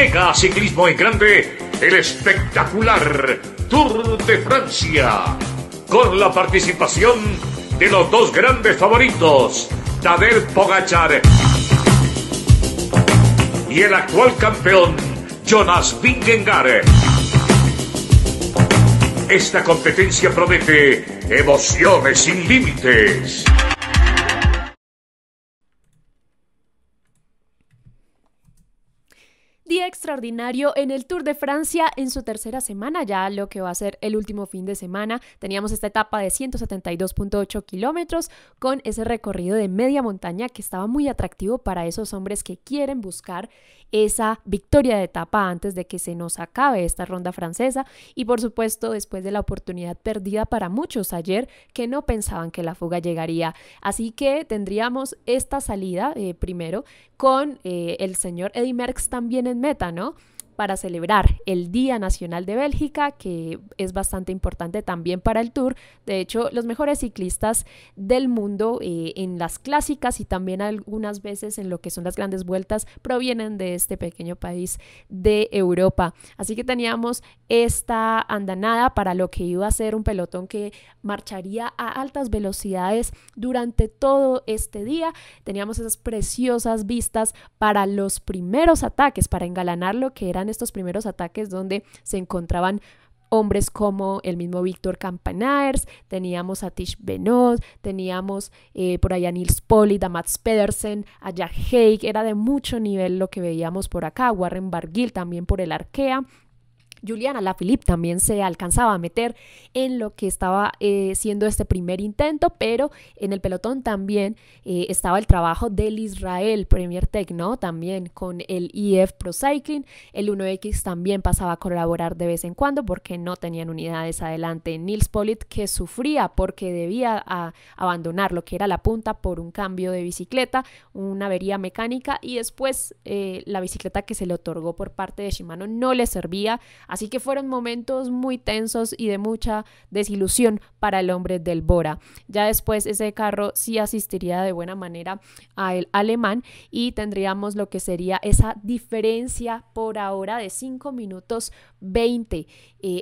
Llega a Ciclismo y Grande el espectacular Tour de Francia, con la participación de los dos grandes favoritos, Tadej Pogachar y el actual campeón Jonas Vingegaard. Esta competencia promete emociones sin límites. día extraordinario en el Tour de Francia en su tercera semana, ya lo que va a ser el último fin de semana. Teníamos esta etapa de 172.8 kilómetros con ese recorrido de media montaña que estaba muy atractivo para esos hombres que quieren buscar esa victoria de etapa antes de que se nos acabe esta ronda francesa y por supuesto después de la oportunidad perdida para muchos ayer que no pensaban que la fuga llegaría. Así que tendríamos esta salida eh, primero con eh, el señor Eddy Merckx también en meta, ¿no? para celebrar el Día Nacional de Bélgica, que es bastante importante también para el Tour. De hecho, los mejores ciclistas del mundo eh, en las clásicas y también algunas veces en lo que son las grandes vueltas provienen de este pequeño país de Europa. Así que teníamos esta andanada para lo que iba a ser un pelotón que marcharía a altas velocidades durante todo este día. Teníamos esas preciosas vistas para los primeros ataques, para engalanar lo que eran estos primeros ataques donde se encontraban hombres como el mismo Víctor Campanaers, teníamos a Tish Benoit, teníamos eh, por allá a Nils Pollitt, a Pedersen, a Jack Haig, era de mucho nivel lo que veíamos por acá, Warren Barguil también por el Arkea, Juliana Lafilippe también se alcanzaba a meter en lo que estaba eh, siendo este primer intento, pero en el pelotón también eh, estaba el trabajo del Israel Premier Tech, ¿no? También con el EF Pro Cycling, el 1X también pasaba a colaborar de vez en cuando porque no tenían unidades adelante. Nils Polit que sufría porque debía ah, abandonar lo que era la punta por un cambio de bicicleta, una avería mecánica y después eh, la bicicleta que se le otorgó por parte de Shimano no le servía Así que fueron momentos muy tensos y de mucha desilusión para el hombre del Bora. Ya después ese carro sí asistiría de buena manera el alemán y tendríamos lo que sería esa diferencia por ahora de 5 minutos 20. Eh,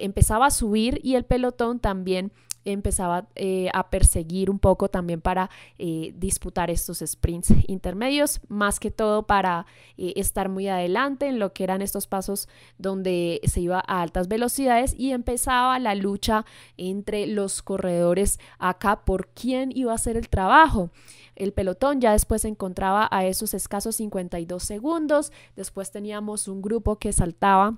empezaba a subir y el pelotón también empezaba eh, a perseguir un poco también para eh, disputar estos sprints intermedios, más que todo para eh, estar muy adelante en lo que eran estos pasos donde se iba a altas velocidades y empezaba la lucha entre los corredores acá por quién iba a hacer el trabajo. El pelotón ya después se encontraba a esos escasos 52 segundos, después teníamos un grupo que saltaba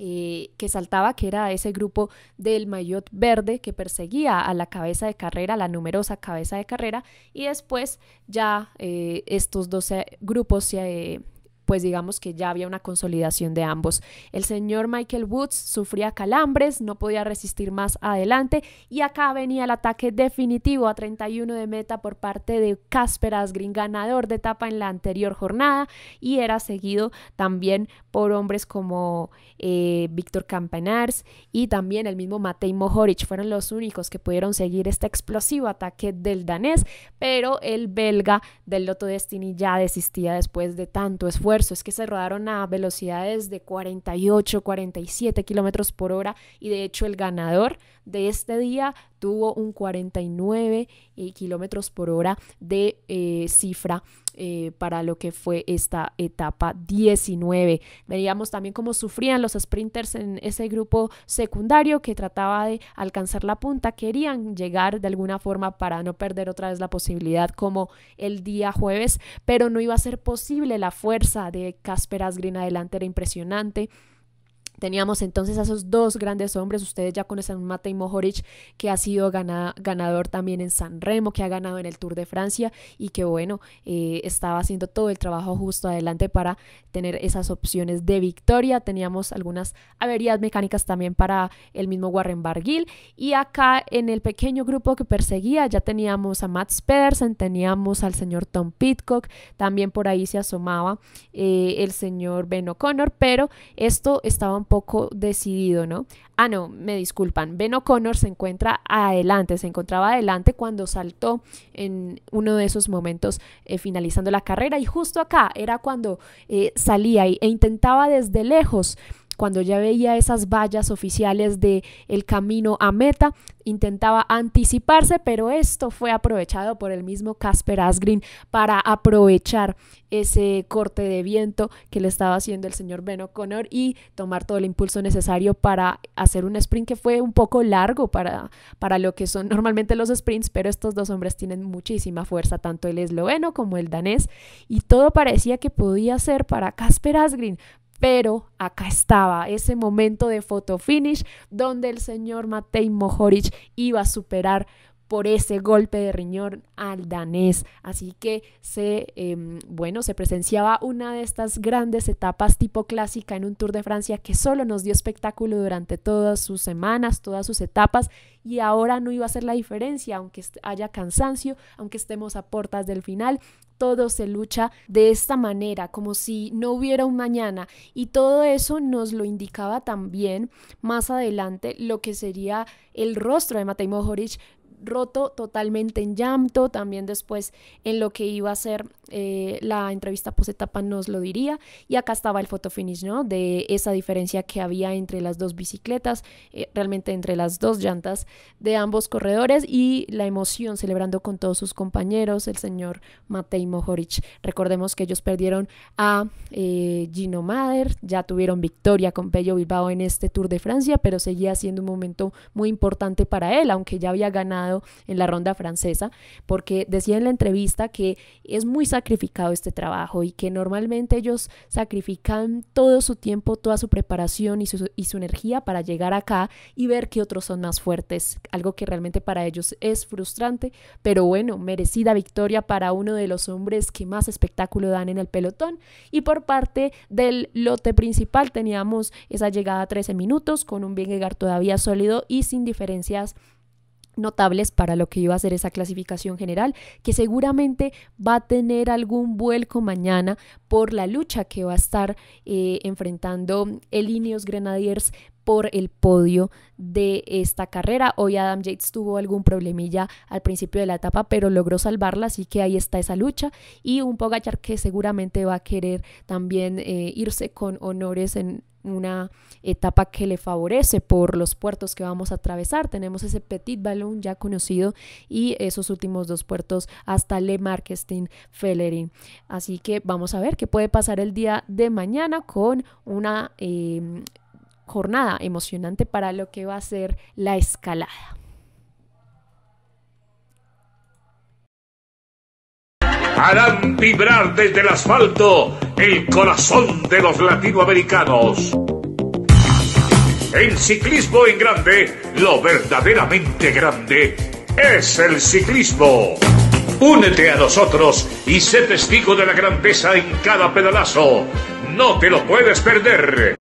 eh, que saltaba, que era ese grupo del maillot verde que perseguía a la cabeza de carrera, la numerosa cabeza de carrera, y después ya eh, estos dos grupos se pues digamos que ya había una consolidación de ambos. El señor Michael Woods sufría calambres, no podía resistir más adelante y acá venía el ataque definitivo a 31 de meta por parte de Casper Asgreen, ganador de etapa en la anterior jornada y era seguido también por hombres como eh, Víctor Campenars y también el mismo Matej Mohoric. Fueron los únicos que pudieron seguir este explosivo ataque del danés, pero el belga del Loto Destiny ya desistía después de tanto esfuerzo es que se rodaron a velocidades de 48, 47 kilómetros por hora y de hecho el ganador de este día tuvo un 49 eh, kilómetros por hora de eh, cifra eh, para lo que fue esta etapa 19. Veíamos también cómo sufrían los sprinters en ese grupo secundario que trataba de alcanzar la punta, querían llegar de alguna forma para no perder otra vez la posibilidad como el día jueves, pero no iba a ser posible la fuerza de Casper Asgreen adelante era impresionante. Teníamos entonces a esos dos grandes hombres, ustedes ya conocen Matej Mojoric, que ha sido ganador también en San Remo, que ha ganado en el Tour de Francia y que bueno, eh, estaba haciendo todo el trabajo justo adelante para tener esas opciones de victoria. Teníamos algunas averías mecánicas también para el mismo Warren Barguil y acá en el pequeño grupo que perseguía ya teníamos a Mats Pedersen, teníamos al señor Tom Pitcock, también por ahí se asomaba eh, el señor Ben O'Connor, pero esto estaba un poco decidido, ¿no? Ah, no, me disculpan. Ben O'Connor se encuentra adelante, se encontraba adelante cuando saltó en uno de esos momentos eh, finalizando la carrera y justo acá era cuando eh, salía e intentaba desde lejos cuando ya veía esas vallas oficiales de el camino a meta, intentaba anticiparse, pero esto fue aprovechado por el mismo Casper Asgreen para aprovechar ese corte de viento que le estaba haciendo el señor Ben O'Connor y tomar todo el impulso necesario para hacer un sprint que fue un poco largo para, para lo que son normalmente los sprints, pero estos dos hombres tienen muchísima fuerza, tanto el esloveno como el danés, y todo parecía que podía ser para Casper Asgreen, pero acá estaba ese momento de photo finish donde el señor Matej Mohoric iba a superar por ese golpe de riñón al danés. Así que se, em, bueno, se presenciaba una de estas grandes etapas tipo clásica en un Tour de Francia que solo nos dio espectáculo durante todas sus semanas, todas sus etapas y ahora no iba a ser la diferencia, aunque haya cansancio, aunque estemos a puertas del final, todo se lucha de esta manera, como si no hubiera un mañana. Y todo eso nos lo indicaba también más adelante lo que sería el rostro de Matej Mohoric roto totalmente en llanto, también después en lo que iba a ser eh, la entrevista post-etapa nos lo diría, y acá estaba el fotofinish, ¿no? De esa diferencia que había entre las dos bicicletas, eh, realmente entre las dos llantas de ambos corredores y la emoción celebrando con todos sus compañeros, el señor Matei Mohoric. Recordemos que ellos perdieron a eh, Gino Mader, ya tuvieron victoria con Pello Bilbao en este Tour de Francia, pero seguía siendo un momento muy importante para él, aunque ya había ganado en la ronda francesa, porque decía en la entrevista que es muy sacrificado este trabajo y que normalmente ellos sacrifican todo su tiempo, toda su preparación y su, energía para llegar acá y ver que otros son más fuertes, algo que realmente para ellos es frustrante, pero bueno, merecida victoria para uno de los hombres que más espectáculo dan en el pelotón. Y por parte del lote principal teníamos esa llegada a 13 minutos con un Vingegaard todavía sólido y sin diferencias notables para lo que iba a ser esa clasificación general, que seguramente va a tener algún vuelco mañana por la lucha que va a estar eh, enfrentando el Ineos Grenadiers por el podio de esta carrera. Hoy Adam Yates tuvo algún problemilla al principio de la etapa, pero logró salvarla, así que ahí está esa lucha. Y un Pogachar que seguramente va a querer también eh, irse con honores en una etapa que le favorece por los puertos que vamos a atravesar. Tenemos ese Petit Balloon ya conocido y esos últimos dos puertos hasta Le Marquestin Fellerin. Así que vamos a ver qué puede pasar el día de mañana con una eh, jornada emocionante para lo que va a ser la escalada. Harán vibrar desde el asfalto el corazón de los latinoamericanos. El ciclismo en grande, lo verdaderamente grande, es el ciclismo. Únete a nosotros y sé testigo de la grandeza en cada pedalazo. No te lo puedes perder.